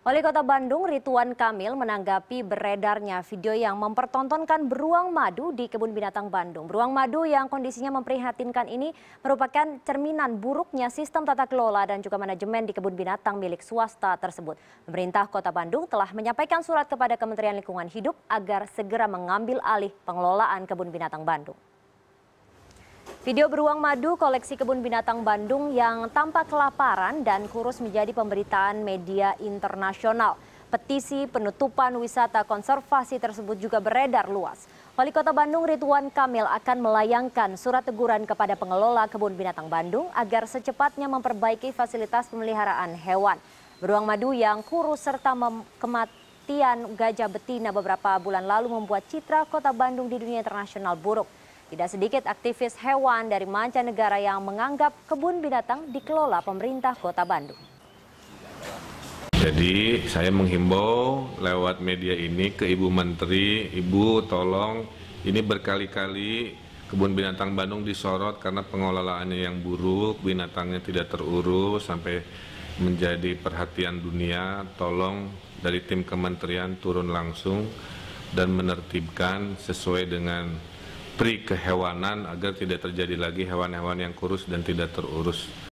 Wali Kota Bandung Rituan Kamil menanggapi beredarnya video yang mempertontonkan beruang madu di Kebun Binatang Bandung. Beruang madu yang kondisinya memprihatinkan ini merupakan cerminan buruknya sistem tata kelola dan juga manajemen di kebun binatang milik swasta tersebut. Pemerintah Kota Bandung telah menyampaikan surat kepada Kementerian Lingkungan Hidup agar segera mengambil alih pengelolaan Kebun Binatang Bandung. Video beruang madu koleksi kebun binatang Bandung yang tampak kelaparan dan kurus menjadi pemberitaan media internasional. Petisi penutupan wisata konservasi tersebut juga beredar luas. Wali Kota Bandung Ridwan Kamil akan melayangkan surat teguran kepada pengelola Kebun Binatang Bandung agar secepatnya memperbaiki fasilitas pemeliharaan hewan. Beruang madu yang kurus serta kematian gajah betina beberapa bulan lalu membuat citra Kota Bandung di dunia internasional buruk. Tidak sedikit aktivis hewan dari mancanegara yang menganggap kebun binatang dikelola pemerintah kota Bandung. Jadi saya menghimbau lewat media ini ke Ibu Menteri, Ibu tolong ini berkali-kali kebun binatang Bandung disorot karena pengelolaannya yang buruk, binatangnya tidak terurus sampai menjadi perhatian dunia. Tolong dari tim kementerian turun langsung dan menertibkan sesuai dengan kehewanan agar tidak terjadi lagi hewan hewan yang kurus dan tidak terurus